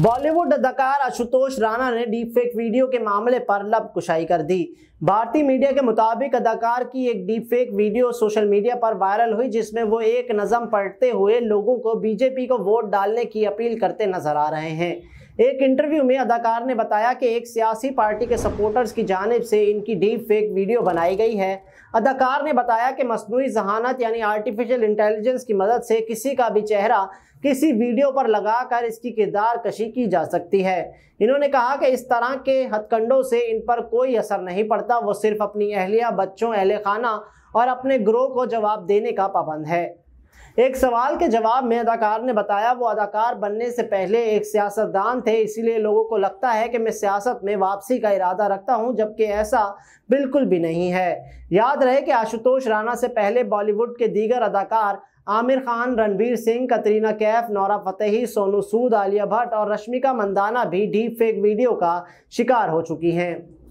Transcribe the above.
बॉलीवुड अदाकार आशुतोष राणा ने deep fake video के मामले पर लब कुशाई कर दी भारतीय मीडिया के मुताबिक अदाकार की एक deep fake video social media पर वायरल हुई जिसमें वो एक नज़म पढ़ते हुए लोगों को बीजेपी को वोट डालने की अपील करते नजर आ रहे हैं एक इंटरव्यू में अदाकार ने बताया कि एक सियासी पार्टी के सपोर्टर्स की जानब से इनकी डीप फेक वीडियो बनाई गई है अदाकार ने बताया कि मसनू जहानत यानी आर्टिफिशियल इंटेलिजेंस की मदद से किसी का भी चेहरा किसी वीडियो पर लगाकर इसकी किरदार कशी की जा सकती है इन्होंने कहा कि इस तरह के हथकंडों से इन पर कोई असर नहीं पड़ता वो सिर्फ अपनी अहलिया बच्चों अहल खाना और अपने ग्रोह को जवाब देने का पाबंद है एक सवाल के जवाब में अदाकार ने बताया वो अदाकार बनने से पहले एक सियासतदान थे इसीलिए लोगों को लगता है कि मैं सियासत में वापसी का इरादा रखता हूं जबकि ऐसा बिल्कुल भी नहीं है याद रहे कि आशुतोष राणा से पहले बॉलीवुड के दीगर अदाकार आमिर खान रणवीर सिंह कतरीना कैफ नौरा फतेही सोनू सूद आलिया भट्ट और रश्मिका मंदाना भी डीप फेक वीडियो का शिकार हो चुकी हैं